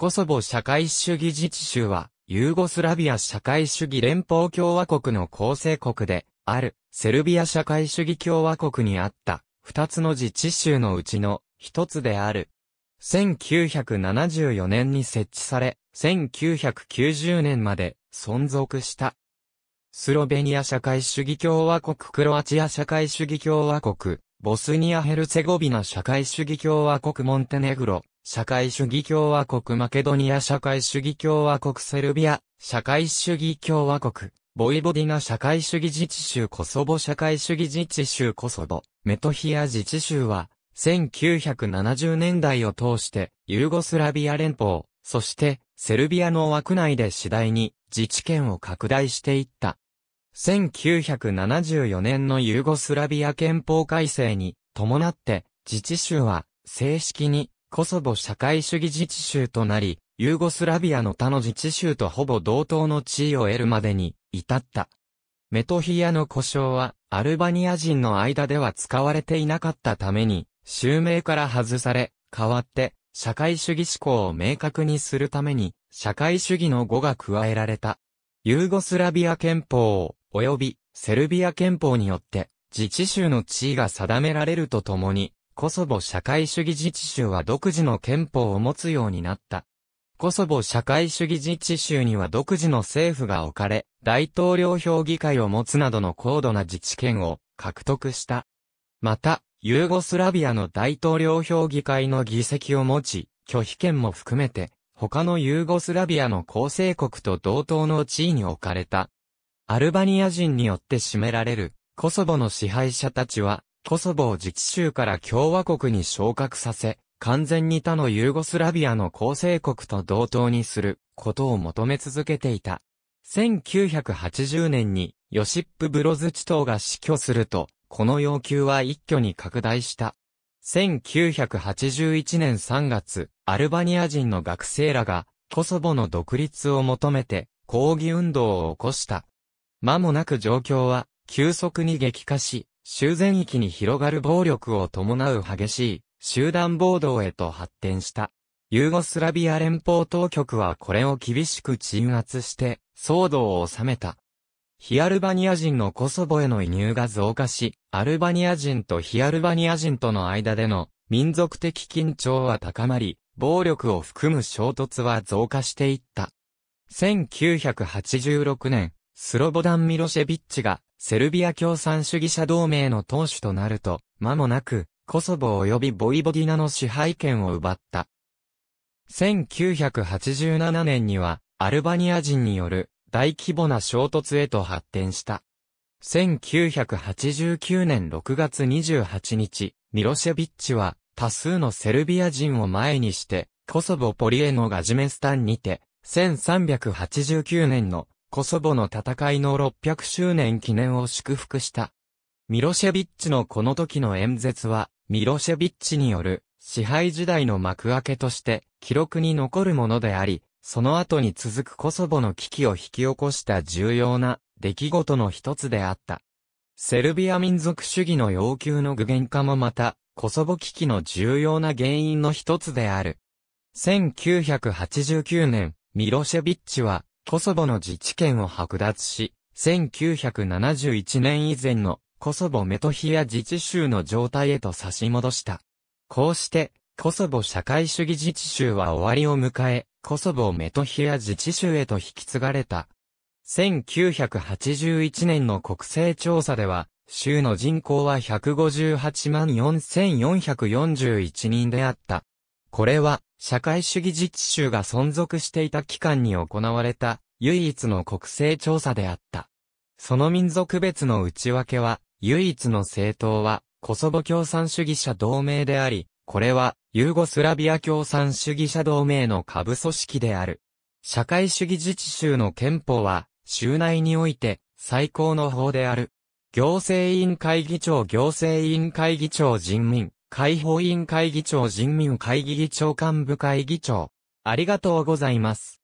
コソボ社会主義自治州は、ユーゴスラビア社会主義連邦共和国の構成国で、ある、セルビア社会主義共和国にあった、二つの自治州のうちの、一つである。1974年に設置され、1990年まで存続した。スロベニア社会主義共和国、クロアチア社会主義共和国、ボスニア・ヘルツェゴビナ社会主義共和国モンテネグロ、社会主義共和国マケドニア社会主義共和国セルビア、社会主義共和国、ボイボディナ社会主義自治州コソボ社会主義自治州コソボ、メトヒア自治州は、1970年代を通して、ユーゴスラビア連邦、そして、セルビアの枠内で次第に、自治権を拡大していった。1974年のユーゴスラビア憲法改正に、伴って、自治州は、正式に、コソボ社会主義自治州となり、ユーゴスラビアの他の自治州とほぼ同等の地位を得るまでに至った。メトヒアの呼称は、アルバニア人の間では使われていなかったために、襲名から外され、代わって、社会主義思考を明確にするために、社会主義の語が加えられた。ユーゴスラビア憲法、及び、セルビア憲法によって、自治州の地位が定められるとともに、コソボ社会主義自治州は独自の憲法を持つようになった。コソボ社会主義自治州には独自の政府が置かれ、大統領評議会を持つなどの高度な自治権を獲得した。また、ユーゴスラビアの大統領評議会の議席を持ち、拒否権も含めて、他のユーゴスラビアの構成国と同等の地位に置かれた。アルバニア人によって占められる、コソボの支配者たちは、コソボを自治州から共和国に昇格させ、完全に他のユーゴスラビアの構成国と同等にすることを求め続けていた。1980年にヨシップ・ブロズチ島が死去すると、この要求は一挙に拡大した。1981年3月、アルバニア人の学生らが、コソボの独立を求めて、抗議運動を起こした。間もなく状況は、急速に激化し、修繕域に広がる暴力を伴う激しい集団暴動へと発展した。ユーゴスラビア連邦当局はこれを厳しく鎮圧して騒動を収めた。非アルバニア人のコソボへの移入が増加し、アルバニア人と非アルバニア人との間での民族的緊張は高まり、暴力を含む衝突は増加していった。1986年、スロボダン・ミロシェビッチが、セルビア共産主義者同盟の党首となると、間もなく、コソボ及びボイボディナの支配権を奪った。1987年には、アルバニア人による大規模な衝突へと発展した。1989年6月28日、ミロシェビッチは多数のセルビア人を前にして、コソボポリエのガジメスタンにて、1389年のコソボの戦いの600周年記念を祝福した。ミロシェビッチのこの時の演説は、ミロシェビッチによる支配時代の幕開けとして記録に残るものであり、その後に続くコソボの危機を引き起こした重要な出来事の一つであった。セルビア民族主義の要求の具現化もまた、コソボ危機の重要な原因の一つである。1989年、ミロシェビッチはコソボの自治権を剥奪し、1971年以前のコソボメトヒア自治州の状態へと差し戻した。こうして、コソボ社会主義自治州は終わりを迎え、コソボメトヒア自治州へと引き継がれた。1981年の国勢調査では、州の人口は158万4441人であった。これは、社会主義自治州が存続していた期間に行われた唯一の国勢調査であった。その民族別の内訳は、唯一の政党は、コソボ共産主義者同盟であり、これは、ユーゴスラビア共産主義者同盟の下部組織である。社会主義自治州の憲法は、州内において、最高の法である。行政委員会議長行政委員会議長人民、解放委員会議長人民会議議長幹部会議長。ありがとうございます。